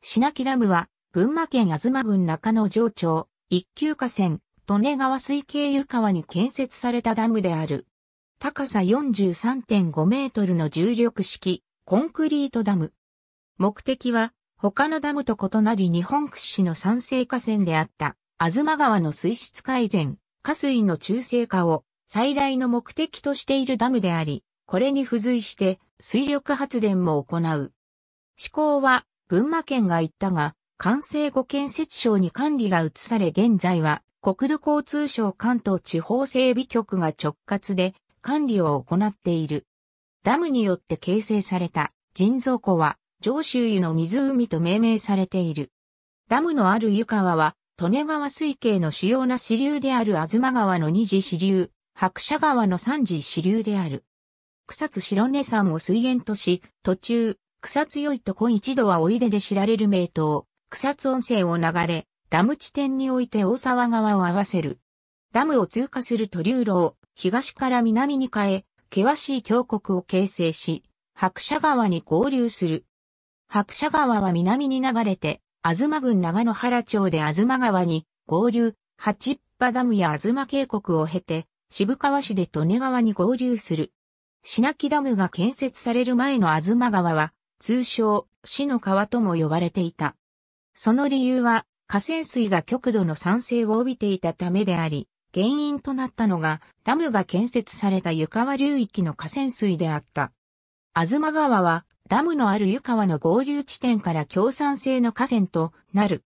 品木ダムは、群馬県東郡中野城町、一級河川、利根川水系湯川に建設されたダムである。高さ43.5メートルの重力式、コンクリートダム。目的は、他のダムと異なり日本屈指の酸性河川であった、東川の水質改善、河水の中性化を最大の目的としているダムであり、これに付随して水力発電も行う。思考は群馬県が行ったが、関西後建設省に管理が移され現在は国土交通省関東地方整備局が直轄で管理を行っている。ダムによって形成された人造湖は上州湯の湖と命名されている。ダムのある湯川は、利根川水系の主要な支流である東川の二次支流、白車川の三次支流である。草津白根山を水源とし、途中、草津よいとこ一度はおいでで知られる名湯、草津温泉を流れ、ダム地点において大沢川を合わせる。ダムを通過する都流路を東から南に変え、険しい峡谷を形成し、白車川に合流する。白車川は南に流れて、東郡長野原町で東川に合流、八っ端ダムや東渓谷を経て、渋川市で利根川に合流する。品木ダムが建設される前の東川は、通称、死の川とも呼ばれていた。その理由は、河川水が極度の酸性を帯びていたためであり、原因となったのが、ダムが建設された湯川流域の河川水であった。ずま川は、ダムのある湯川の合流地点から共産性の河川となる。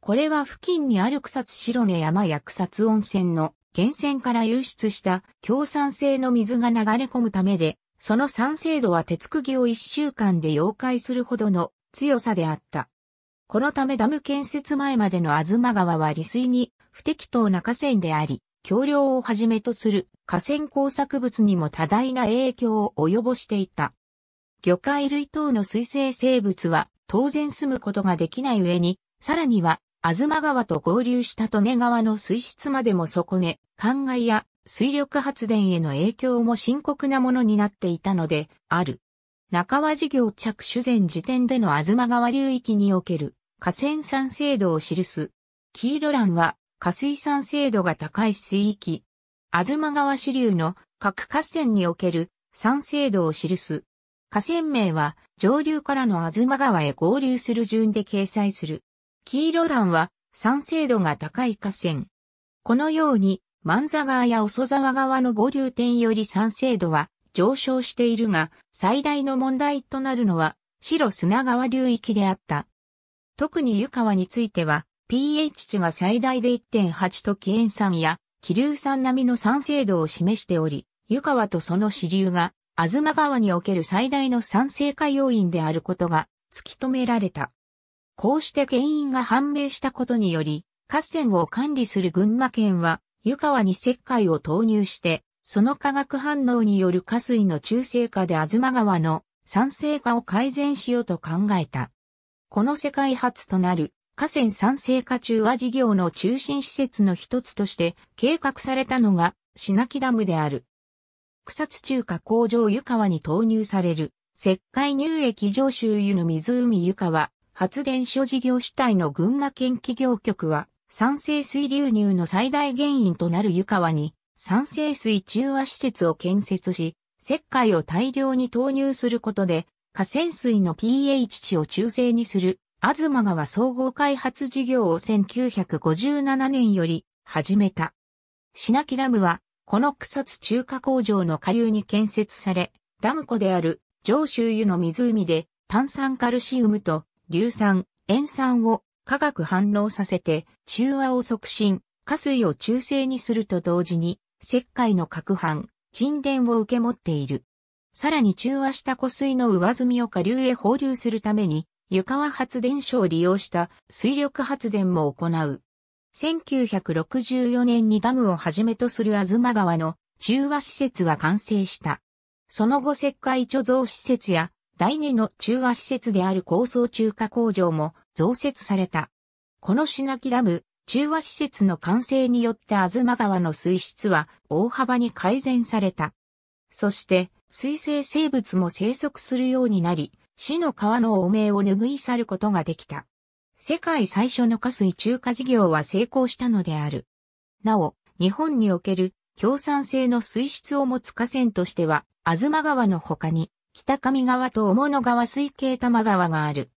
これは付近にある草津白根山や草津温泉の源泉から流出した共産性の水が流れ込むためでその酸性度は鉄釘を一週間で溶解するほどの強さであった。このためダム建設前までの東川は利水に不適当な河川であり、橋梁をはじめとする河川工作物にも多大な影響を及ぼしていた。魚介類等の水生生物は当然住むことができない上に、さらには、東川と合流した利根川の水質までも損ね、灌漑や水力発電への影響も深刻なものになっていたので、ある。中和事業着手前時点での東川流域における河川産制度を記す。黄色欄は、河水産制度が高い水域。東川支流の各河川における産制度を記す。河川名は上流からの東川へ合流する順で掲載する。黄色欄は産制度が高い河川。このように万座川や遅沢川の五流点より酸性度は上昇しているが、最大の問題となるのは、白砂川流域であった。特に湯川については、pH 値が最大で1.8と気塩酸や気流酸並みの酸性度を示しており、湯川とその支流が、東川における最大の酸性化要因であることが突き止められた。こうして原因が判明したことにより、河川を管理する群馬県は、湯川に石灰を投入して、その化学反応による下水の中性化で東川の酸性化を改善しようと考えた。この世界初となる河川酸性化中和事業の中心施設の一つとして計画されたのが品木ダムである。草津中華工場湯川に投入される石灰乳液上州湯の湖湯川発電所事業主体の群馬県企業局は酸性水流入の最大原因となる湯川に、酸性水中和施設を建設し、石灰を大量に投入することで、河川水の pH 値を中性にする、東川総合開発事業を1957年より始めた。品木ダムは、この草津中華工場の下流に建設され、ダム湖である上州湯の湖で炭酸カルシウムと硫酸、塩酸を化学反応させて中和を促進、下水を中性にすると同時に石灰の攪拌、沈殿を受け持っている。さらに中和した湖水の上積みを下流へ放流するために湯川発電所を利用した水力発電も行う。1964年にダムをはじめとする東川の中和施設は完成した。その後石灰貯蔵施設や第二の中和施設である高層中華工場も増設された。この品木ダム、中和施設の完成によって東川の水質は大幅に改善された。そして、水生生物も生息するようになり、市の川の汚名を拭い去ることができた。世界最初の下水中華事業は成功したのである。なお、日本における共産性の水質を持つ河川としては、東川の他に、北上川と大物川水系玉川がある。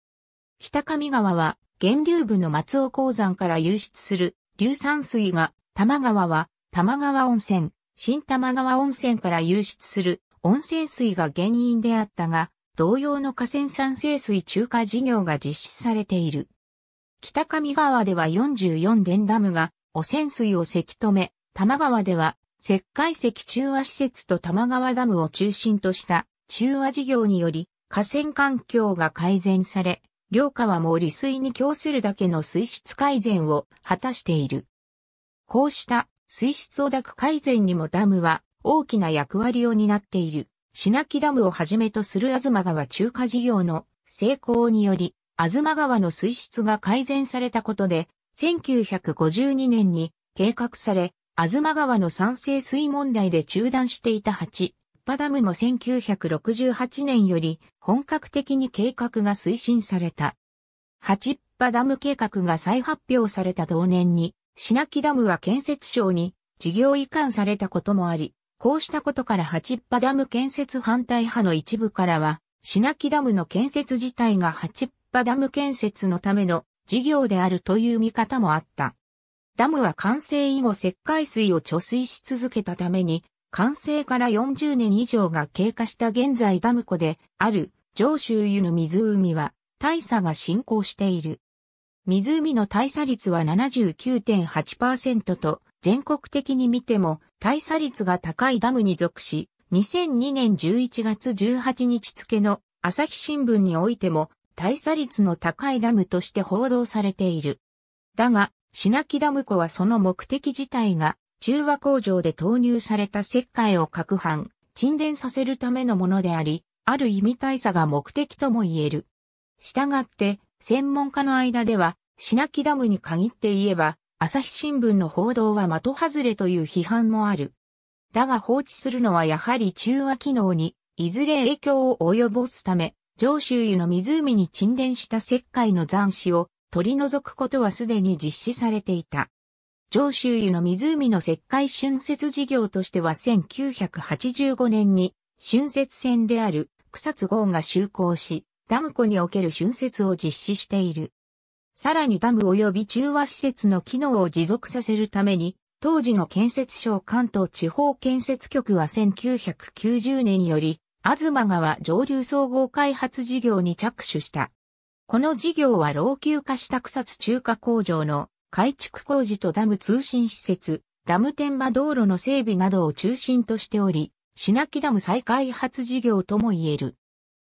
北上川は、源流部の松尾鉱山から流出する、硫酸水が、玉川は、玉川温泉、新玉川温泉から流出する、温泉水が原因であったが、同様の河川酸性水中華事業が実施されている。北上川では44連ダムが、汚染水をせき止め、玉川では、石灰石中和施設と玉川ダムを中心とした中和事業により河川環境が改善され、両川も利水に供するだけの水質改善を果たしている。こうした水質を抱く改善にもダムは大きな役割を担っている。品木ダムをはじめとする東川中華事業の成功により、東川の水質が改善されたことで、1952年に計画され、東川の酸性水問題で中断していた8波ダムも1968年より本格的に計画が推進された。八波ダム計画が再発表された同年に、品木ダムは建設省に事業移管されたこともあり、こうしたことから八波ダム建設反対派の一部からは、品木ダムの建設自体が八波ダム建設のための事業であるという見方もあった。ダムは完成以後石灰水を貯水し続けたために、完成から40年以上が経過した現在ダム湖である上州湯の湖は大差が進行している。湖の大差率は79.8%と全国的に見ても大差率が高いダムに属し、2002年11月18日付の朝日新聞においても大差率の高いダムとして報道されている。だが、品木ダム湖はその目的自体が中和工場で投入された石灰を攪拌、沈殿させるためのものであり、ある意味大差が目的とも言える。したがって、専門家の間では、品木ダムに限って言えば、朝日新聞の報道は的外れという批判もある。だが放置するのはやはり中和機能に、いずれ影響を及ぼすため、上州湯の湖に沈殿した石灰の残死を取り除くことはすでに実施されていた。上州湯の湖の石灰春節事業としては1985年に春節船である草津号が就航し、ダム湖における春節を実施している。さらにダム及び中和施設の機能を持続させるために、当時の建設省関東地方建設局は1990年より、東川上流総合開発事業に着手した。この事業は老朽化した草津中華工場の改築工事とダム通信施設、ダム天馬道路の整備などを中心としており、品木ダム再開発事業とも言える。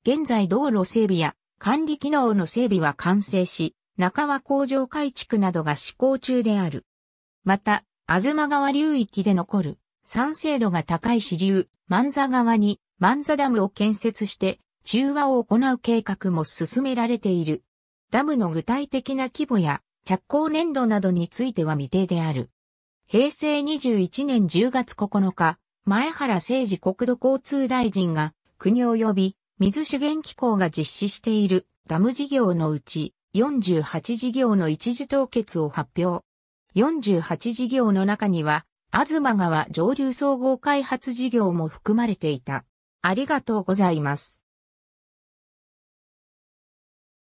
現在道路整備や管理機能の整備は完成し、中和工場改築などが施行中である。また、東川流域で残る酸性度が高い支流、万座川に万座ダムを建設して中和を行う計画も進められている。ダムの具体的な規模や着工年度などについては未定である。平成21年10月9日、前原誠二国土交通大臣が国及び水資源機構が実施しているダム事業のうち48事業の一時凍結を発表。48事業の中には、東川上流総合開発事業も含まれていた。ありがとうございます。